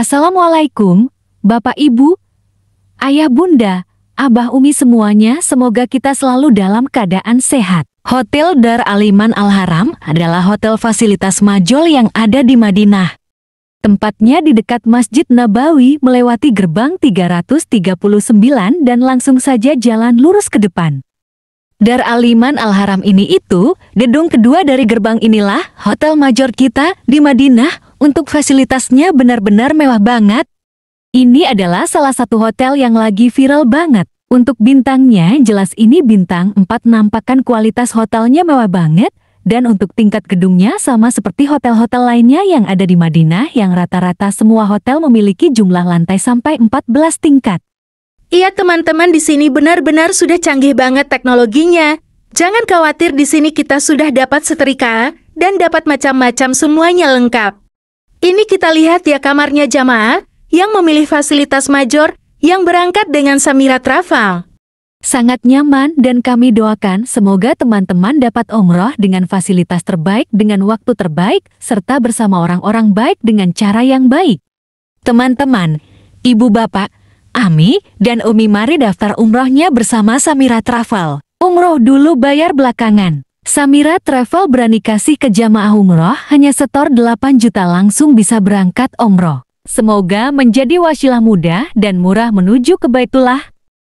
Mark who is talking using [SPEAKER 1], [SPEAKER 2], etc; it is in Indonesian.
[SPEAKER 1] Assalamualaikum, Bapak Ibu, Ayah Bunda, Abah Umi semuanya, semoga kita selalu dalam keadaan sehat. Hotel Dar Aliman Al-Haram adalah hotel fasilitas majol yang ada di Madinah. Tempatnya di dekat Masjid Nabawi melewati gerbang 339 dan langsung saja jalan lurus ke depan. Dar Aliman Al-Haram ini itu, gedung kedua dari gerbang inilah, hotel major kita di Madinah, untuk fasilitasnya benar-benar mewah banget. Ini adalah salah satu hotel yang lagi viral banget. Untuk bintangnya, jelas ini bintang 4 Nampakkan kualitas hotelnya mewah banget, dan untuk tingkat gedungnya sama seperti hotel-hotel lainnya yang ada di Madinah yang rata-rata semua hotel
[SPEAKER 2] memiliki jumlah lantai sampai 14 tingkat. Iya teman-teman di sini benar-benar sudah canggih banget teknologinya. Jangan khawatir di sini kita sudah dapat setrika dan dapat macam-macam semuanya lengkap. Ini kita lihat ya kamarnya jamaah yang memilih fasilitas major yang berangkat dengan Samira Travel.
[SPEAKER 1] Sangat nyaman dan kami doakan semoga teman-teman dapat umroh dengan fasilitas terbaik dengan waktu terbaik serta bersama orang-orang baik dengan cara yang baik. Teman-teman, Ibu Bapak, Ami dan Umi mari daftar umrohnya bersama Samira Travel. Umroh dulu bayar belakangan. Samira Travel berani kasih ke jamaah umroh hanya setor 8 juta langsung bisa berangkat umroh. Semoga menjadi wasilah mudah dan murah menuju ke Baitullah.